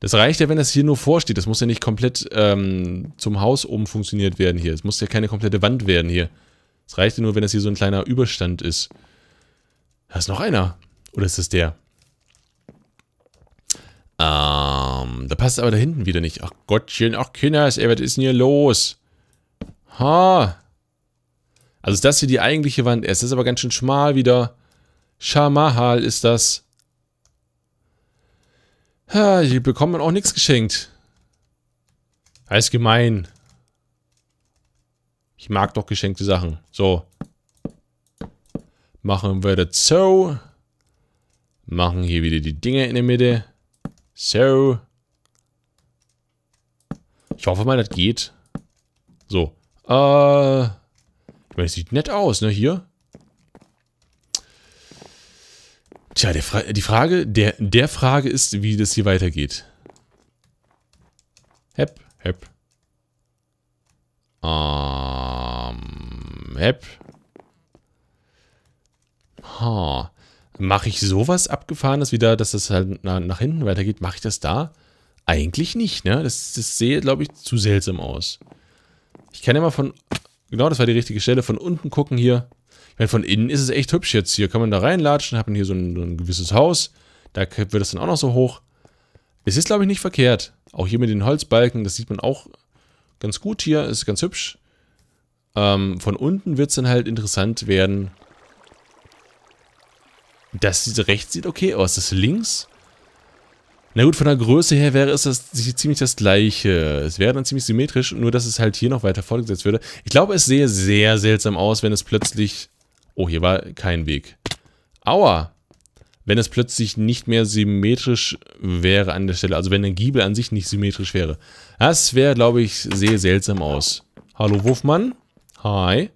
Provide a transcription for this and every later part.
Das reicht ja, wenn das hier nur vorsteht. Das muss ja nicht komplett ähm, zum Haus oben funktioniert werden hier. Es muss ja keine komplette Wand werden hier. Es reicht ja nur, wenn das hier so ein kleiner Überstand ist. Da ist noch einer. Oder ist das der? Ähm, da passt aber da hinten wieder nicht. Ach Gottchen, ach Kinders, ey, was ist denn hier los? Ha! Also ist das hier die eigentliche Wand. Es ist aber ganz schön schmal wieder. Schamahal ist das. Ha, hier bekommt man auch nichts geschenkt. Alles gemein. Ich mag doch geschenkte Sachen. So. Machen wir das so. Machen hier wieder die Dinger in der Mitte. So. Ich hoffe mal, das geht. So. Äh. Ich meine, das sieht nett aus, ne? Hier. Tja, Fra die Frage, der, der Frage ist, wie das hier weitergeht. Hep, hep. Ähm, um, hep. Ha. Mache ich sowas Abgefahrenes wieder, dass das halt nach, nach hinten weitergeht? Mache ich das da? Eigentlich nicht, ne? Das, das sehe, glaube ich, zu seltsam aus. Ich kann ja mal von... Genau, das war die richtige Stelle. Von unten gucken hier. Weil von innen ist es echt hübsch jetzt hier. Kann man da reinlatschen, hat man hier so ein, so ein gewisses Haus. Da wird das dann auch noch so hoch. Es ist, glaube ich, nicht verkehrt. Auch hier mit den Holzbalken, das sieht man auch ganz gut hier. Ist ganz hübsch. Ähm, von unten wird es dann halt interessant werden. Das sieht, rechts sieht okay aus. Das links... Na gut, von der Größe her wäre es das, ziemlich das gleiche. Es wäre dann ziemlich symmetrisch, nur dass es halt hier noch weiter fortgesetzt würde. Ich glaube, es sehe sehr seltsam aus, wenn es plötzlich Oh, hier war kein Weg. Aua! Wenn es plötzlich nicht mehr symmetrisch wäre an der Stelle. Also wenn der Giebel an sich nicht symmetrisch wäre. Das wäre, glaube ich, sehr seltsam aus. Hallo, Wurfmann. Hi.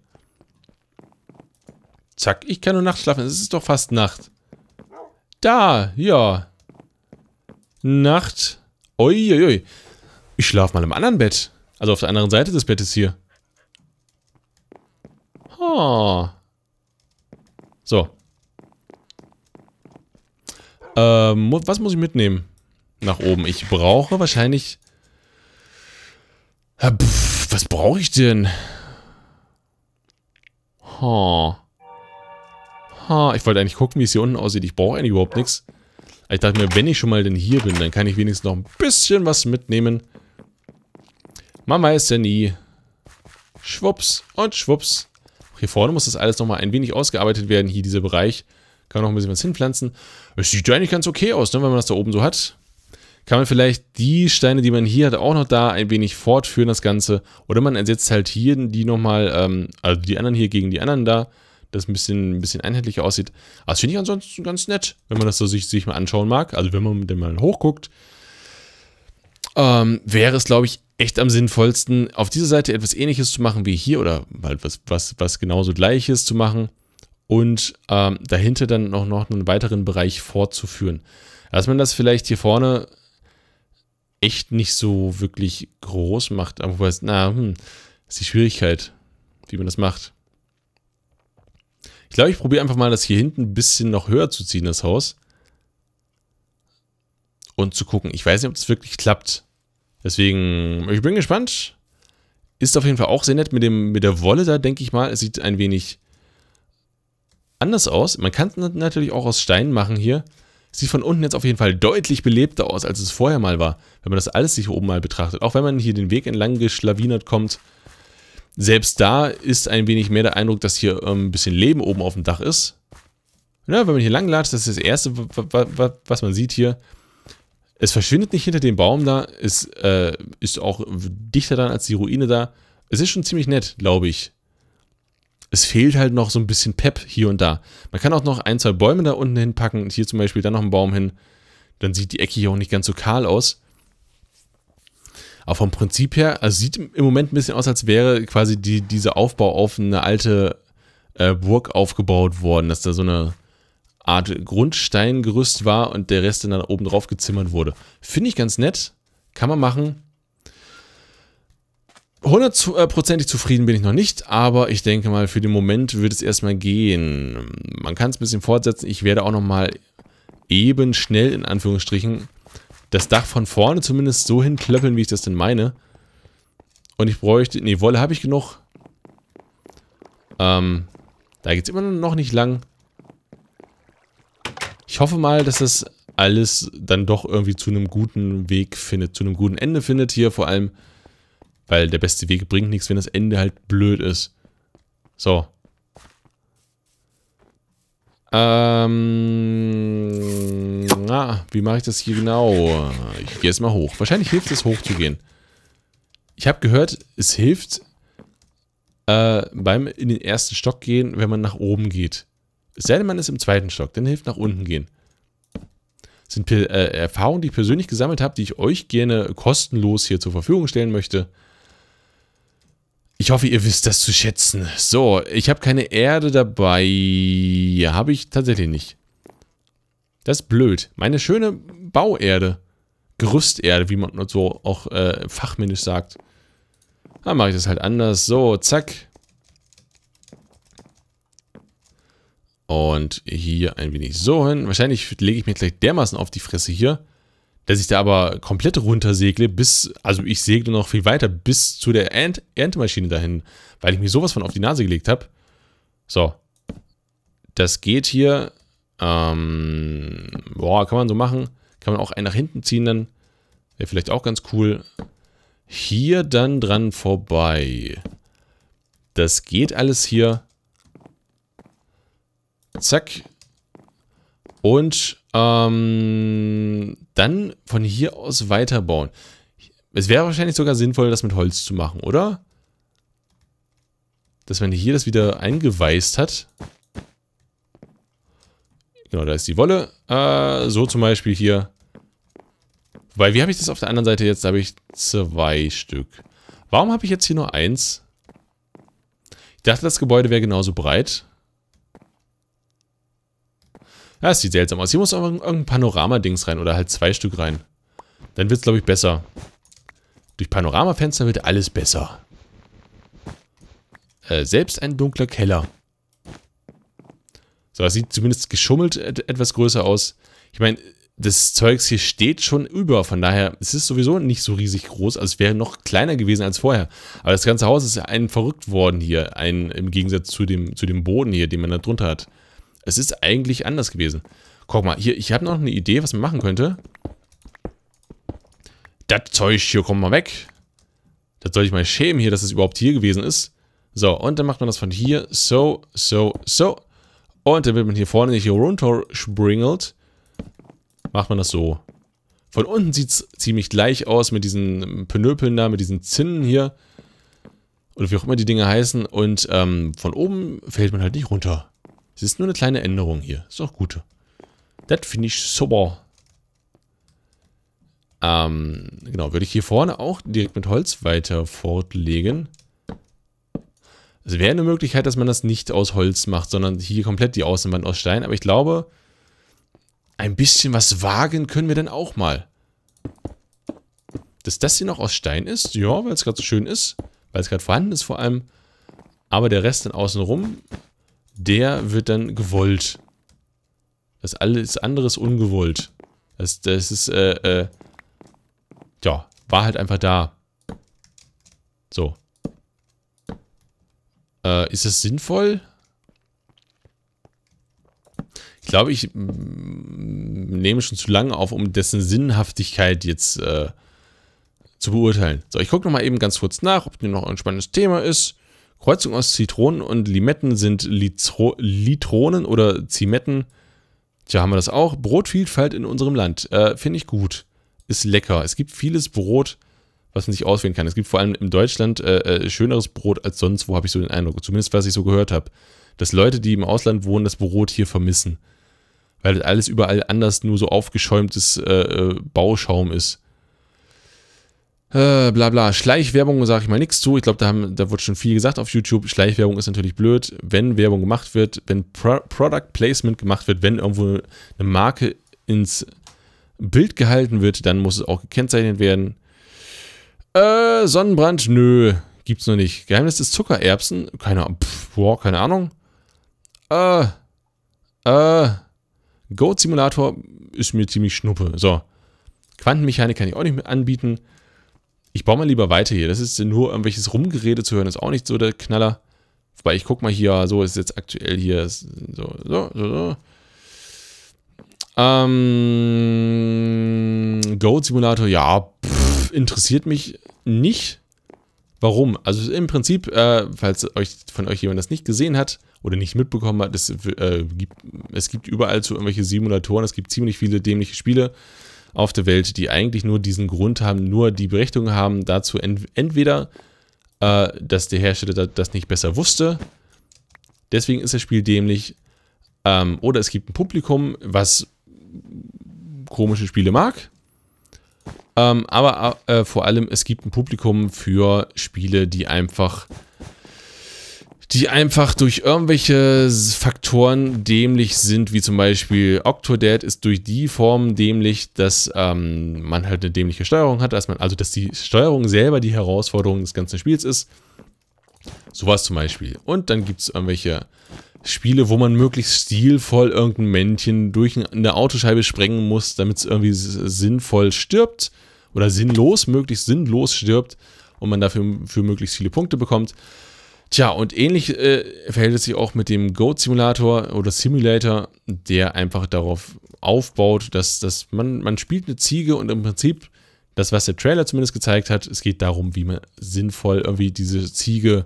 Zack, ich kann nur nachts schlafen. Es ist doch fast Nacht. Da, ja. Nacht. Uiuiui. Ich schlafe mal im anderen Bett. Also auf der anderen Seite des Bettes hier. Ha. So. Ähm, was muss ich mitnehmen? Nach oben. Ich brauche wahrscheinlich... was brauche ich denn? Ha. Ha. Ich wollte eigentlich gucken, wie es hier unten aussieht. Ich brauche eigentlich überhaupt nichts. Ich dachte mir, wenn ich schon mal denn hier bin, dann kann ich wenigstens noch ein bisschen was mitnehmen. Mama ist ja nie. Schwupps und schwupps vorne muss das alles nochmal ein wenig ausgearbeitet werden. Hier dieser Bereich. Kann noch ein bisschen was hinpflanzen. Es sieht ja eigentlich ganz okay aus, ne, wenn man das da oben so hat. Kann man vielleicht die Steine, die man hier hat, auch noch da ein wenig fortführen, das Ganze. Oder man ersetzt halt hier die nochmal, ähm, also die anderen hier gegen die anderen da, das ein bisschen, ein bisschen einheitlicher aussieht. Aber also das finde ich ansonsten ganz nett, wenn man das so sich, sich mal anschauen mag. Also wenn man den mal hochguckt, ähm, wäre es, glaube ich, echt am sinnvollsten, auf dieser Seite etwas Ähnliches zu machen wie hier oder halt was, was, was genauso Gleiches zu machen und ähm, dahinter dann noch, noch einen weiteren Bereich fortzuführen. Dass man das vielleicht hier vorne echt nicht so wirklich groß macht, aber wobei, na, hm, ist die Schwierigkeit, wie man das macht. Ich glaube, ich probiere einfach mal, das hier hinten ein bisschen noch höher zu ziehen, das Haus. Und zu gucken. Ich weiß nicht, ob das wirklich klappt. Deswegen, ich bin gespannt. Ist auf jeden Fall auch sehr nett mit, dem, mit der Wolle da, denke ich mal. Es sieht ein wenig anders aus. Man kann es natürlich auch aus Steinen machen hier. Sieht von unten jetzt auf jeden Fall deutlich belebter aus, als es vorher mal war. Wenn man das alles sich oben mal betrachtet. Auch wenn man hier den Weg entlang geschlawinert kommt. Selbst da ist ein wenig mehr der Eindruck, dass hier ähm, ein bisschen Leben oben auf dem Dach ist. Ja, wenn man hier lang latscht, das ist das Erste, was man sieht hier. Es verschwindet nicht hinter dem Baum da, es äh, ist auch dichter dann als die Ruine da. Es ist schon ziemlich nett, glaube ich. Es fehlt halt noch so ein bisschen Pep hier und da. Man kann auch noch ein, zwei Bäume da unten hinpacken hier zum Beispiel dann noch einen Baum hin. Dann sieht die Ecke hier auch nicht ganz so kahl aus. Aber vom Prinzip her, also sieht im Moment ein bisschen aus, als wäre quasi die, dieser Aufbau auf eine alte äh, Burg aufgebaut worden, dass da so eine Art Grundsteingerüst war und der Rest dann oben drauf gezimmert wurde. Finde ich ganz nett. Kann man machen. Hundertprozentig zufrieden bin ich noch nicht, aber ich denke mal, für den Moment wird es erstmal gehen. Man kann es ein bisschen fortsetzen. Ich werde auch nochmal eben schnell, in Anführungsstrichen, das Dach von vorne zumindest so hinklöppeln, wie ich das denn meine. Und ich bräuchte... Nee, Wolle habe ich genug. Ähm, da geht es immer noch nicht lang. Ich hoffe mal, dass das alles dann doch irgendwie zu einem guten Weg findet, zu einem guten Ende findet hier vor allem, weil der beste Weg bringt nichts, wenn das Ende halt blöd ist. So. Ähm, na, wie mache ich das hier genau? Ich gehe jetzt mal hoch. Wahrscheinlich hilft es, hochzugehen. Ich habe gehört, es hilft äh, beim in den ersten Stock gehen, wenn man nach oben geht. Es ist im zweiten Stock, dann hilft nach unten gehen. Das sind äh, Erfahrungen, die ich persönlich gesammelt habe, die ich euch gerne kostenlos hier zur Verfügung stellen möchte. Ich hoffe, ihr wisst das zu schätzen. So, ich habe keine Erde dabei. Habe ich tatsächlich nicht. Das ist blöd. Meine schöne Bauerde. Gerüsterde, wie man so auch äh, fachmännisch sagt. Dann mache ich das halt anders. So, zack. Und hier ein wenig so hin. Wahrscheinlich lege ich mir gleich dermaßen auf die Fresse hier, dass ich da aber komplett runtersegle, bis, also ich segle noch viel weiter, bis zu der Ent Erntemaschine dahin, weil ich mir sowas von auf die Nase gelegt habe. So. Das geht hier. Ähm, boah, kann man so machen. Kann man auch einen nach hinten ziehen dann. Wäre vielleicht auch ganz cool. Hier dann dran vorbei. Das geht alles hier. Zack. Und ähm, dann von hier aus weiterbauen. Es wäre wahrscheinlich sogar sinnvoll, das mit Holz zu machen, oder? Dass man hier das wieder eingeweißt hat. Genau, da ist die Wolle. Äh, so zum Beispiel hier. Weil, wie habe ich das auf der anderen Seite jetzt? Da habe ich zwei Stück. Warum habe ich jetzt hier nur eins? Ich dachte, das Gebäude wäre genauso breit. Ja, es sieht seltsam aus. Hier muss auch irgendein Panorama-Dings rein oder halt zwei Stück rein. Dann wird es, glaube ich, besser. Durch Panoramafenster wird alles besser. Äh, selbst ein dunkler Keller. So, das sieht zumindest geschummelt etwas größer aus. Ich meine, das Zeugs hier steht schon über, von daher es ist sowieso nicht so riesig groß, also es wäre noch kleiner gewesen als vorher. Aber das ganze Haus ist ein verrückt worden hier, ein, im Gegensatz zu dem, zu dem Boden hier, den man da drunter hat. Es ist eigentlich anders gewesen. Guck mal, hier, ich habe noch eine Idee, was man machen könnte. Das Zeug hier kommt mal weg. Das soll ich mal schämen hier, dass es überhaupt hier gewesen ist. So, und dann macht man das von hier. So, so, so. Und damit man hier vorne nicht hier runter springelt, macht man das so. Von unten sieht es ziemlich gleich aus mit diesen Penöpeln da, mit diesen Zinnen hier. Oder wie auch immer die Dinge heißen. Und ähm, von oben fällt man halt nicht runter. Es ist nur eine kleine Änderung hier. Ist auch gut. Das finde ich super. Ähm, genau, würde ich hier vorne auch direkt mit Holz weiter fortlegen. Es wäre eine Möglichkeit, dass man das nicht aus Holz macht, sondern hier komplett die Außenwand aus Stein. Aber ich glaube, ein bisschen was wagen können wir dann auch mal. Dass das hier noch aus Stein ist, ja, weil es gerade so schön ist, weil es gerade vorhanden ist vor allem. Aber der Rest dann außenrum der wird dann gewollt. Das alles andere ist ungewollt. Das, das ist, äh, äh, ja, war halt einfach da. So. Äh, ist das sinnvoll? Ich glaube, ich nehme schon zu lange auf, um dessen Sinnhaftigkeit jetzt äh, zu beurteilen. So, ich gucke nochmal eben ganz kurz nach, ob hier noch ein spannendes Thema ist. Kreuzung aus Zitronen und Limetten sind Litro Litronen oder Zimetten. Tja, haben wir das auch. Brotvielfalt in unserem Land. Äh, Finde ich gut. Ist lecker. Es gibt vieles Brot, was man sich auswählen kann. Es gibt vor allem in Deutschland äh, äh, schöneres Brot als sonst, wo habe ich so den Eindruck. Zumindest, was ich so gehört habe. Dass Leute, die im Ausland wohnen, das Brot hier vermissen. Weil das alles überall anders nur so aufgeschäumtes äh, äh, Bauschaum ist. Äh, bla bla. Schleichwerbung sage ich mal nichts zu. Ich glaube, da, da wurde schon viel gesagt auf YouTube. Schleichwerbung ist natürlich blöd, wenn Werbung gemacht wird, wenn Pro Product Placement gemacht wird, wenn irgendwo eine Marke ins Bild gehalten wird, dann muss es auch gekennzeichnet werden. Äh, Sonnenbrand, nö, gibt's noch nicht. Geheimnis des Zuckererbsen, keine, pff, boah, keine Ahnung. Äh, äh, Goat Simulator ist mir ziemlich schnuppe. So, Quantenmechanik kann ich auch nicht mehr anbieten. Ich baue mal lieber weiter hier. Das ist nur irgendwelches Rumgerede zu hören, ist auch nicht so der Knaller. Wobei ich guck mal hier, so ist jetzt aktuell hier. So, so, so, so. Ähm, Goat Simulator, ja, pff, interessiert mich nicht. Warum? Also im Prinzip, äh, falls euch, von euch jemand das nicht gesehen hat oder nicht mitbekommen hat, es, äh, gibt, es gibt überall so irgendwelche Simulatoren, es gibt ziemlich viele dämliche Spiele auf der Welt, die eigentlich nur diesen Grund haben, nur die Berechtigung haben, dazu ent entweder, äh, dass der Hersteller das nicht besser wusste, deswegen ist das Spiel dämlich, ähm, oder es gibt ein Publikum, was komische Spiele mag. Ähm, aber äh, vor allem, es gibt ein Publikum für Spiele, die einfach die einfach durch irgendwelche Faktoren dämlich sind, wie zum Beispiel Octodad ist durch die Form dämlich, dass ähm, man halt eine dämliche Steuerung hat, dass man, also dass die Steuerung selber die Herausforderung des ganzen Spiels ist. Sowas zum Beispiel. Und dann gibt es irgendwelche Spiele, wo man möglichst stilvoll irgendein Männchen durch eine Autoscheibe sprengen muss, damit es irgendwie sinnvoll stirbt oder sinnlos, möglichst sinnlos stirbt und man dafür für möglichst viele Punkte bekommt. Tja, und ähnlich äh, verhält es sich auch mit dem Goat Simulator oder Simulator, der einfach darauf aufbaut, dass, dass man, man spielt eine Ziege und im Prinzip das, was der Trailer zumindest gezeigt hat, es geht darum, wie man sinnvoll irgendwie diese Ziege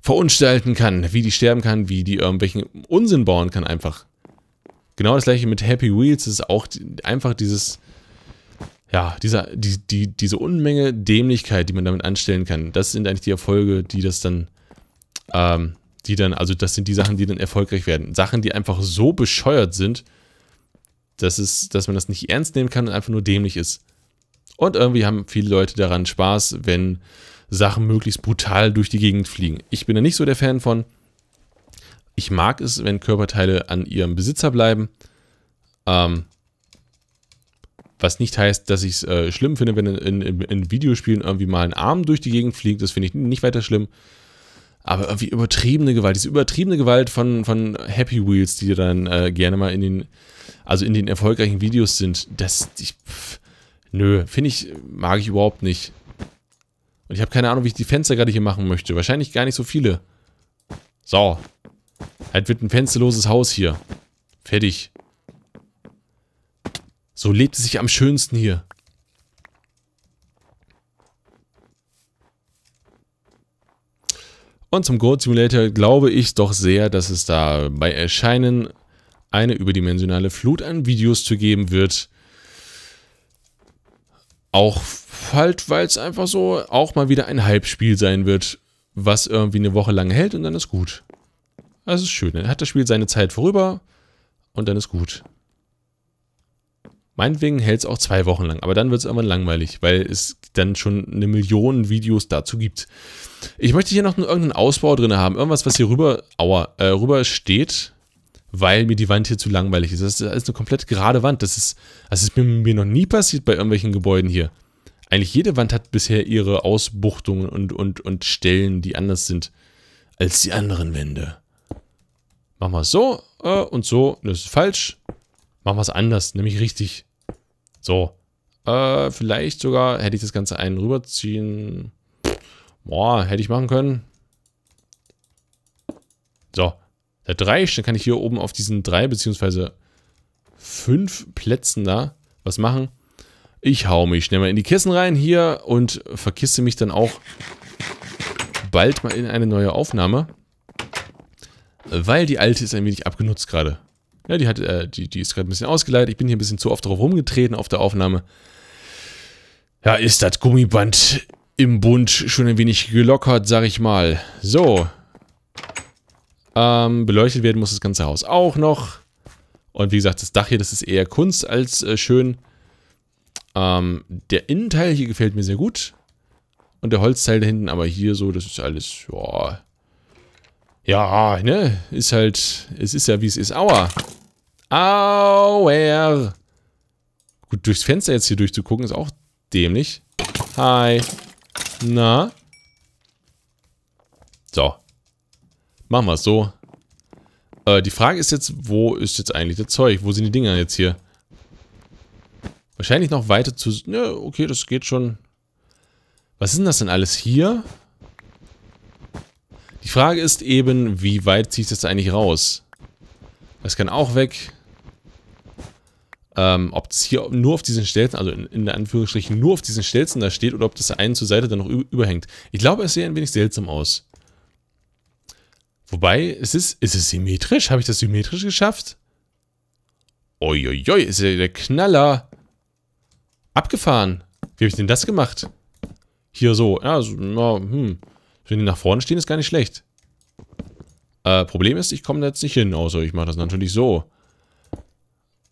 verunstalten kann, wie die sterben kann, wie die irgendwelchen Unsinn bauen kann einfach. Genau das gleiche mit Happy Wheels, das ist auch einfach dieses, ja, dieser, die, die, diese Unmenge Dämlichkeit, die man damit anstellen kann. Das sind eigentlich die Erfolge, die das dann ähm, die dann, also das sind die Sachen, die dann erfolgreich werden. Sachen, die einfach so bescheuert sind, dass, es, dass man das nicht ernst nehmen kann und einfach nur dämlich ist. Und irgendwie haben viele Leute daran Spaß, wenn Sachen möglichst brutal durch die Gegend fliegen. Ich bin da nicht so der Fan von. Ich mag es, wenn Körperteile an ihrem Besitzer bleiben. Ähm, was nicht heißt, dass ich es äh, schlimm finde, wenn in, in, in Videospielen irgendwie mal ein Arm durch die Gegend fliegt. Das finde ich nicht weiter schlimm aber irgendwie übertriebene Gewalt, diese übertriebene Gewalt von, von Happy Wheels, die dann äh, gerne mal in den, also in den erfolgreichen Videos sind, das, ich, pff, nö, finde ich, mag ich überhaupt nicht. Und ich habe keine Ahnung, wie ich die Fenster gerade hier machen möchte. Wahrscheinlich gar nicht so viele. So. Halt wird ein fensterloses Haus hier. Fertig. So lebt es sich am schönsten hier. Und zum Goat Simulator glaube ich doch sehr, dass es da bei Erscheinen eine überdimensionale Flut an Videos zu geben wird. Auch halt, weil es einfach so auch mal wieder ein Halbspiel sein wird, was irgendwie eine Woche lang hält und dann ist gut. Das ist schön. Dann hat das Spiel seine Zeit vorüber und dann ist gut. Meinetwegen hält es auch zwei Wochen lang, aber dann wird es irgendwann langweilig, weil es dann schon eine Million Videos dazu gibt. Ich möchte hier noch irgendeinen Ausbau drin haben, irgendwas, was hier rüber, aua, äh, rüber steht, weil mir die Wand hier zu langweilig ist. Das ist eine komplett gerade Wand. Das ist, das ist mir, mir noch nie passiert bei irgendwelchen Gebäuden hier. Eigentlich jede Wand hat bisher ihre Ausbuchtungen und, und, und Stellen, die anders sind als die anderen Wände. Machen wir es so äh, und so. Das ist falsch. Machen wir es anders, nämlich richtig. So. Äh, vielleicht sogar hätte ich das Ganze einen rüberziehen. Boah, hätte ich machen können. So. Der 3, dann kann ich hier oben auf diesen 3 beziehungsweise 5 Plätzen da was machen. Ich hau mich schnell mal in die Kissen rein hier und verkisse mich dann auch bald mal in eine neue Aufnahme. Weil die alte ist ein wenig abgenutzt gerade. Ja, die, hat, äh, die, die ist gerade ein bisschen ausgeleitet. Ich bin hier ein bisschen zu oft drauf rumgetreten auf der Aufnahme. Ja, ist das Gummiband im Bund schon ein wenig gelockert, sag ich mal. So. Ähm, beleuchtet werden muss das ganze Haus auch noch. Und wie gesagt, das Dach hier, das ist eher Kunst als äh, schön. Ähm, der Innenteil hier gefällt mir sehr gut. Und der Holzteil da hinten, aber hier so, das ist alles, ja, ja, ne? Ist halt... Es ist ja, wie es ist. Aua! Auer! Gut, durchs Fenster jetzt hier durchzugucken, ist auch dämlich. Hi. Na? So. Machen wir es so. Äh, die Frage ist jetzt, wo ist jetzt eigentlich das Zeug? Wo sind die Dinger jetzt hier? Wahrscheinlich noch weiter zu... Ne, okay, das geht schon. Was ist denn das denn alles hier? Die Frage ist eben, wie weit ziehe ich das eigentlich raus? Das kann auch weg. Ähm, ob es hier nur auf diesen Stelzen, also in, in Anführungsstrichen nur auf diesen Stelzen da steht oder ob das einen zur Seite dann noch überhängt. Ich glaube, es sieht ein wenig seltsam aus. Wobei, ist es, ist es symmetrisch? Habe ich das symmetrisch geschafft? Uiuiui, ist ja der Knaller. Abgefahren. Wie habe ich denn das gemacht? Hier so. Ja, so, ja hm. Wenn die nach vorne stehen, ist gar nicht schlecht. Äh, Problem ist, ich komme da jetzt nicht hin, außer ich mache das natürlich so.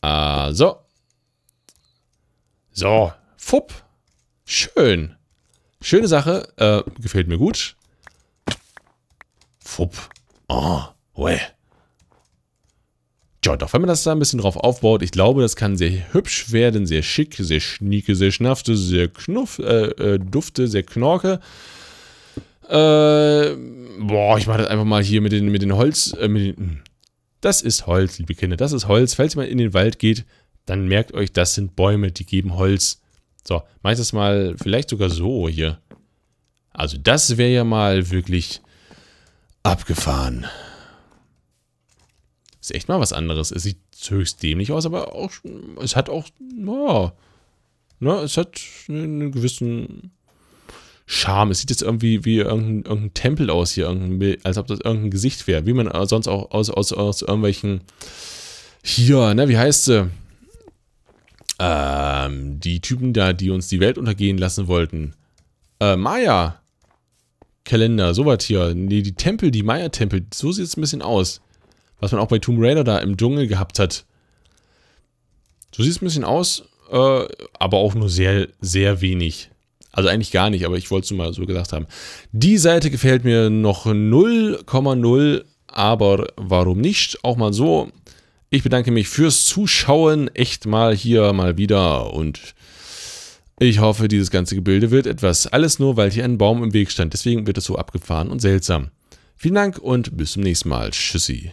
Ah, so. So. Fupp. Schön. Schöne Sache. Äh, gefällt mir gut. Fupp. Oh, ah, well. Tja, doch, wenn man das da ein bisschen drauf aufbaut, ich glaube, das kann sehr hübsch werden, sehr schick, sehr schnieke, sehr schnafte, sehr knuff, äh, äh, dufte, sehr knorke. Äh, boah, ich mache das einfach mal hier mit den, mit den Holz. Äh, mit den, hm. das ist Holz, liebe Kinder. Das ist Holz. Falls ihr mal in den Wald geht, dann merkt euch, das sind Bäume, die geben Holz. So, mach ich das mal vielleicht sogar so hier. Also das wäre ja mal wirklich abgefahren. Ist echt mal was anderes. Es sieht höchst dämlich aus, aber auch, es hat auch, naja, na, ne, es hat einen gewissen Charme. Es sieht jetzt irgendwie wie irgendein, irgendein Tempel aus hier, als ob das irgendein Gesicht wäre, wie man äh, sonst auch aus, aus, aus irgendwelchen hier, ne, wie heißt sie? Ähm, die Typen da, die uns die Welt untergehen lassen wollten. Äh, Maya. Kalender, sowas hier. Nee, die Tempel, die Maya-Tempel, so sieht es ein bisschen aus. Was man auch bei Tomb Raider da im Dschungel gehabt hat. So sieht es ein bisschen aus, äh, aber auch nur sehr, sehr wenig. Also eigentlich gar nicht, aber ich wollte es mal so gesagt haben. Die Seite gefällt mir noch 0,0, aber warum nicht? Auch mal so. Ich bedanke mich fürs Zuschauen. Echt mal hier, mal wieder und... Ich hoffe, dieses ganze Gebilde wird etwas. Alles nur, weil hier ein Baum im Weg stand. Deswegen wird es so abgefahren und seltsam. Vielen Dank und bis zum nächsten Mal. Tschüssi.